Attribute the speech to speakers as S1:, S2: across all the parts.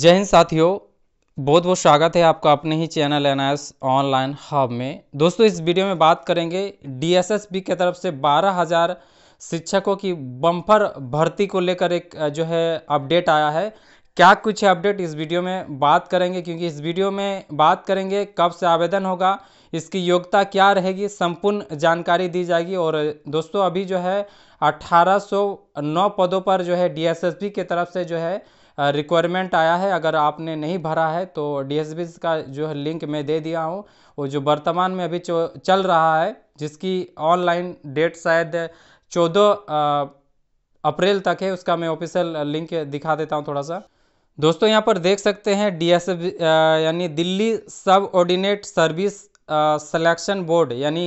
S1: जय हिंद साथियों बहुत बहुत स्वागत है आपका अपने ही चैनल एन ऑनलाइन हब में दोस्तों इस वीडियो में बात करेंगे डीएसएसबी के तरफ से 12000 शिक्षकों की बम्पर भर्ती को लेकर एक जो है अपडेट आया है क्या कुछ है अपडेट इस वीडियो में बात करेंगे क्योंकि इस वीडियो में बात करेंगे कब से आवेदन होगा इसकी योग्यता क्या रहेगी संपूर्ण जानकारी दी जाएगी और दोस्तों अभी जो है 1809 पदों पर जो है डीएसएसबी के तरफ से जो है रिक्वायरमेंट आया है अगर आपने नहीं भरा है तो डी का जो है लिंक मैं दे दिया हूँ वो जो वर्तमान में अभी चल रहा है जिसकी ऑनलाइन डेट शायद चौदह अप्रैल तक है उसका मैं ऑफिशियल लिंक दिखा देता हूँ थोड़ा सा दोस्तों यहाँ पर देख सकते हैं डी एस यानी दिल्ली सब ऑर्डिनेट सर्विस सिलेक्शन बोर्ड यानी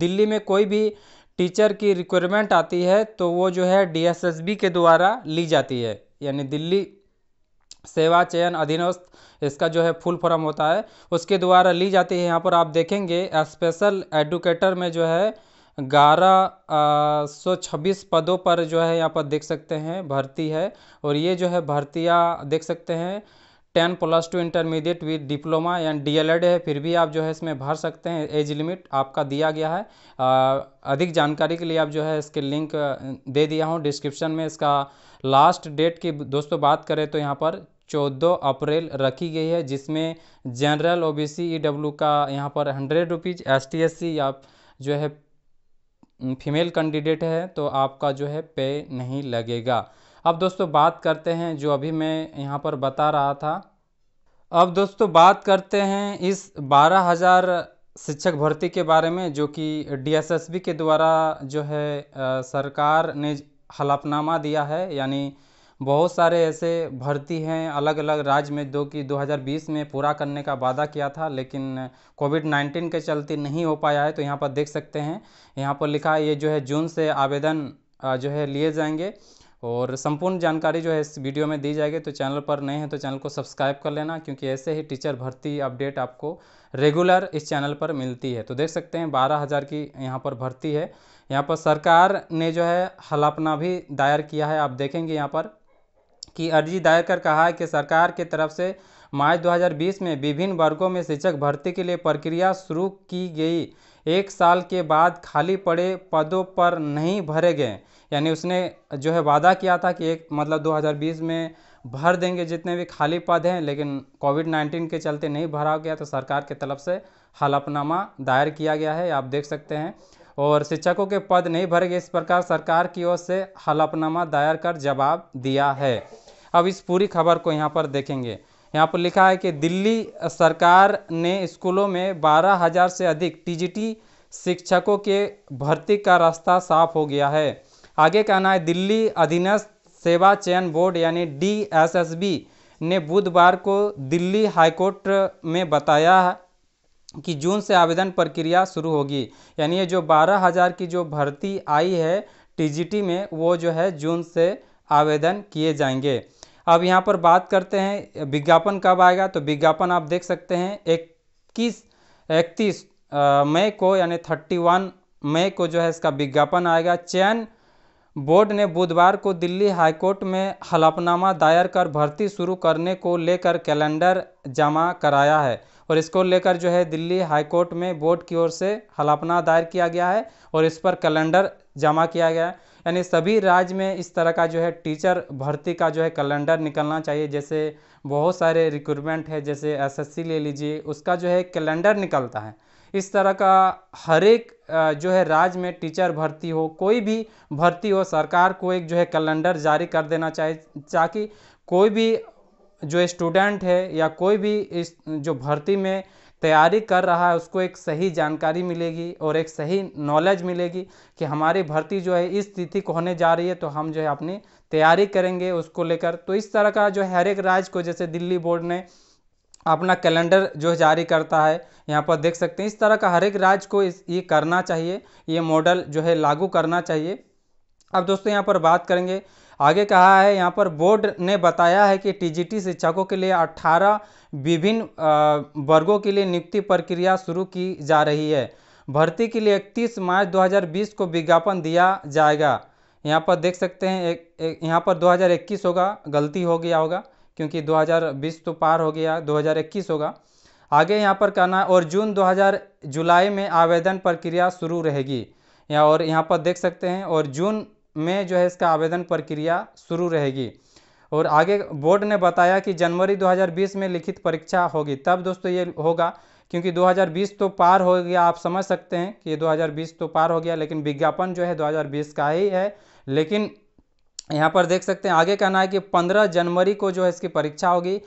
S1: दिल्ली में कोई भी टीचर की रिक्वायरमेंट आती है तो वो जो है डीएसएसबी के द्वारा ली जाती है यानी दिल्ली सेवा चयन अधीनस्थ इसका जो है फुल फॉर्म होता है उसके द्वारा ली जाती है यहाँ पर आप देखेंगे स्पेशल एडुकेटर में जो है ग्यारह सौ छब्बीस पदों पर जो है यहाँ पर देख सकते हैं भर्ती है और ये जो है भर्तियाँ देख सकते हैं ten plus two intermediate with diploma and DElEd है फिर भी आप जो है इसमें भर सकते हैं एज लिमिट आपका दिया गया है आ, अधिक जानकारी के लिए आप जो है इसके लिंक दे दिया हूँ डिस्क्रिप्शन में इसका लास्ट डेट की दोस्तों बात करें तो यहाँ पर चौदह अप्रैल रखी गई है जिसमें जनरल ओबीसी ईडब्ल्यू का यहाँ पर hundred rupees S T S C या जो है फीमेल कैंडिडेट है तो आपका जो है पे नहीं लगेगा अब दोस्तों बात करते हैं जो अभी मैं यहाँ पर बता रहा था अब दोस्तों बात करते हैं इस 12000 शिक्षक भर्ती के बारे में जो कि डीएसएसबी के द्वारा जो है आ, सरकार ने हलफनामा दिया है यानी बहुत सारे ऐसे भर्ती हैं अलग अलग राज्य में जो कि 2020 में पूरा करने का वादा किया था लेकिन कोविड 19 के चलते नहीं हो पाया है तो यहाँ पर देख सकते हैं यहाँ पर लिखा है ये जो है जून से आवेदन जो है लिए जाएंगे और संपूर्ण जानकारी जो है इस वीडियो में दी जाएगी तो चैनल पर नए हैं तो चैनल को सब्सक्राइब कर लेना क्योंकि ऐसे ही टीचर भर्ती अपडेट आपको रेगुलर इस चैनल पर मिलती है तो देख सकते हैं बारह हज़ार की यहाँ पर भर्ती है यहाँ पर सरकार ने जो है हलापना भी दायर किया है आप देखेंगे यहाँ पर की अर्जी दायर कर कहा है कि सरकार के तरफ से मार्च 2020 में विभिन्न वर्गों में शिक्षक भर्ती के लिए प्रक्रिया शुरू की गई एक साल के बाद खाली पड़े पदों पर नहीं भरे गए यानी उसने जो है वादा किया था कि एक मतलब 2020 में भर देंगे जितने भी खाली पद हैं लेकिन कोविड 19 के चलते नहीं भरा गया तो सरकार की तरफ से हलफनामा दायर किया गया है आप देख सकते हैं और शिक्षकों के पद नहीं भरे गए इस प्रकार सरकार की ओर से हलफनामा दायर कर जवाब दिया है अब इस पूरी खबर को यहाँ पर देखेंगे यहाँ पर लिखा है कि दिल्ली सरकार ने स्कूलों में बारह हज़ार से अधिक टीजीटी शिक्षकों के भर्ती का रास्ता साफ हो गया है आगे कहना है दिल्ली अधीनस्थ सेवा चयन बोर्ड यानी डी ने बुधवार को दिल्ली हाईकोर्ट में बताया कि जून से आवेदन प्रक्रिया शुरू होगी यानी ये जो बारह हज़ार की जो भर्ती आई है टीजीटी में वो जो है जून से आवेदन किए जाएंगे अब यहाँ पर बात करते हैं विज्ञापन कब आएगा तो विज्ञापन आप देख सकते हैं इक्कीस इकतीस मई को यानी थर्टी वन मई को जो है इसका विज्ञापन आएगा चयन बोर्ड ने बुधवार को दिल्ली हाईकोर्ट में हलफनामा दायर कर भर्ती शुरू करने को लेकर कैलेंडर जमा कराया है और इसको लेकर जो है दिल्ली हाईकोर्ट में बोर्ड की ओर से हलफनामा दायर किया गया है और इस पर कैलेंडर जमा किया गया है यानी सभी राज्य में इस तरह का जो है टीचर भर्ती का जो है कैलेंडर निकलना चाहिए जैसे बहुत सारे रिक्रूटमेंट है जैसे एसएससी ले लीजिए उसका जो है कैलेंडर निकलता है इस तरह का हर एक जो है राज्य में टीचर भर्ती हो कोई भी भर्ती हो सरकार को एक जो है कैलेंडर जारी कर देना चाहिए ताकि कोई भी जो स्टूडेंट है या कोई भी इस जो भर्ती में तैयारी कर रहा है उसको एक सही जानकारी मिलेगी और एक सही नॉलेज मिलेगी कि हमारी भर्ती जो है इस तिथि को होने जा रही है तो हम जो है अपनी तैयारी करेंगे उसको लेकर तो इस तरह का जो हर एक राज्य को जैसे दिल्ली बोर्ड ने अपना कैलेंडर जो जारी करता है यहाँ पर देख सकते हैं इस तरह का हर एक राज्य को इस ये करना चाहिए ये मॉडल जो है लागू करना चाहिए अब दोस्तों यहाँ पर बात करेंगे आगे कहा है यहाँ पर बोर्ड ने बताया है कि टीजीटी शिक्षकों के लिए 18 विभिन्न वर्गों के लिए नियुक्ति प्रक्रिया शुरू की जा रही है भर्ती के लिए इकतीस मार्च 2020 को विज्ञापन दिया जाएगा यहाँ पर देख सकते हैं एक, एक यहाँ पर 2021 होगा गलती हो गया होगा क्योंकि 2020 तो पार हो गया 2021 होगा आगे यहाँ पर कहना है और जून 2000 जुलाई में आवेदन प्रक्रिया शुरू रहेगी यहाँ और यहाँ पर देख सकते हैं और जून में जो है इसका आवेदन प्रक्रिया शुरू रहेगी और आगे बोर्ड ने बताया कि जनवरी 2020 में लिखित परीक्षा होगी तब दोस्तों ये होगा क्योंकि 2020 तो पार हो गया आप समझ सकते हैं कि 2020 तो पार हो गया लेकिन विज्ञापन जो है 2020 का ही है लेकिन यहाँ पर देख सकते हैं आगे कहना है कि 15 जनवरी को जो है इसकी परीक्षा होगी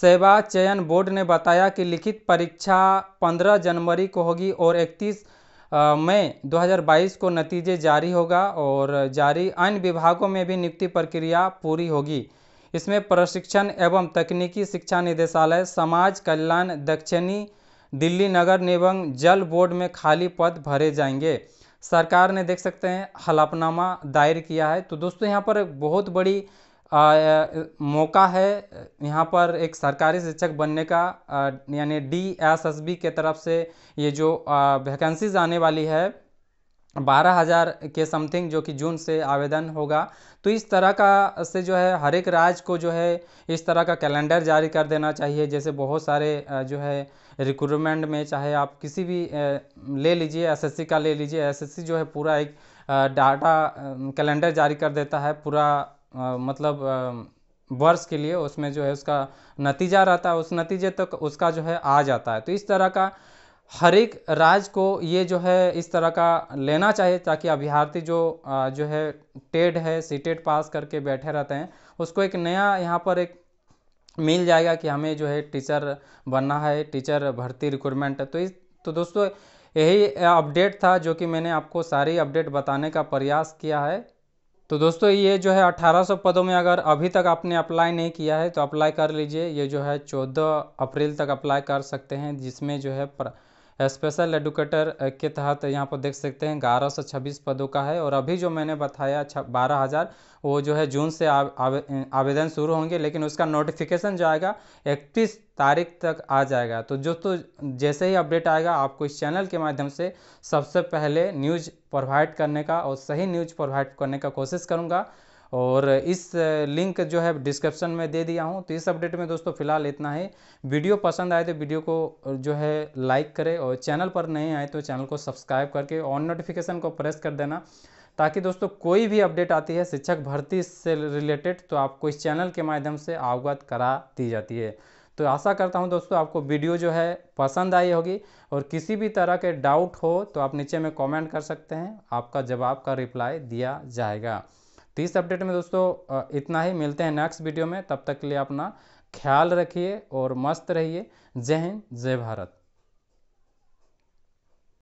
S1: सेवा चयन बोर्ड ने बताया कि लिखित परीक्षा पंद्रह जनवरी को होगी और इकतीस मई 2022 को नतीजे जारी होगा और जारी अन्य विभागों में भी नियुक्ति प्रक्रिया पूरी होगी इसमें प्रशिक्षण एवं तकनीकी शिक्षा निदेशालय समाज कल्याण दक्षिणी दिल्ली नगर निगम जल बोर्ड में खाली पद भरे जाएंगे सरकार ने देख सकते हैं हलफनामा दायर किया है तो दोस्तों यहाँ पर बहुत बड़ी मौका है यहाँ पर एक सरकारी शिक्षक बनने का यानी डी एस एस बी के तरफ से ये जो वैकेंसीज़ आने वाली है बारह हज़ार के समथिंग जो कि जून से आवेदन होगा तो इस तरह का से जो है हर एक राज्य को जो है इस तरह का कैलेंडर जारी कर देना चाहिए जैसे बहुत सारे जो है रिक्रूटमेंट में चाहे आप किसी भी ले लीजिए एसएससी का ले लीजिए एसएससी जो है पूरा एक डाटा कैलेंडर जारी कर देता है पूरा मतलब वर्ष के लिए उसमें जो है उसका नतीजा रहता है उस नतीजे तक तो उसका जो है आ जाता है तो इस तरह का हर एक राज्य को ये जो है इस तरह का लेना चाहिए ताकि अभ्यर्थी जो जो है टेड है सी टेड पास करके बैठे रहते हैं उसको एक नया यहाँ पर एक मिल जाएगा कि हमें जो है टीचर बनना है टीचर भर्ती रिक्रूटमेंट तो इस तो दोस्तों यही अपडेट था जो कि मैंने आपको सारी अपडेट बताने का प्रयास किया है तो दोस्तों ये जो है 1800 पदों में अगर अभी तक आपने अप्लाई नहीं किया है तो अप्लाई कर लीजिए ये जो है 14 अप्रैल तक अप्लाई कर सकते हैं जिसमें जो है प्र... स्पेशल एडुकेटर के तहत यहाँ पर देख सकते हैं ग्यारह सौ छब्बीस पदों का है और अभी जो मैंने बताया बारह हज़ार वो जो है जून से आवेदन शुरू होंगे लेकिन उसका नोटिफिकेशन जो आएगा इकतीस तारीख तक आ जाएगा तो जो तो जैसे ही अपडेट आएगा आपको इस चैनल के माध्यम से सबसे पहले न्यूज प्रोवाइड करने का और सही न्यूज प्रोवाइड करने का कोशिश करूँगा और इस लिंक जो है डिस्क्रिप्शन में दे दिया हूँ तो इस अपडेट में दोस्तों फिलहाल इतना है वीडियो पसंद आए तो वीडियो को जो है लाइक करें और चैनल पर नहीं आए तो चैनल को सब्सक्राइब करके ऑन नोटिफिकेशन को प्रेस कर देना ताकि दोस्तों कोई भी अपडेट आती है शिक्षक भर्ती से रिलेटेड तो आपको इस चैनल के माध्यम से अवगत करा दी जाती है तो आशा करता हूं दोस्तों आपको वीडियो जो है पसंद आई होगी और किसी भी तरह के डाउट हो तो आप नीचे में कमेंट कर सकते हैं आपका जवाब का रिप्लाई दिया जाएगा तो इस अपडेट में दोस्तों इतना ही मिलते हैं नेक्स्ट वीडियो में तब तक के लिए अपना ख्याल रखिए और मस्त रहिए जय हिंद जय भारत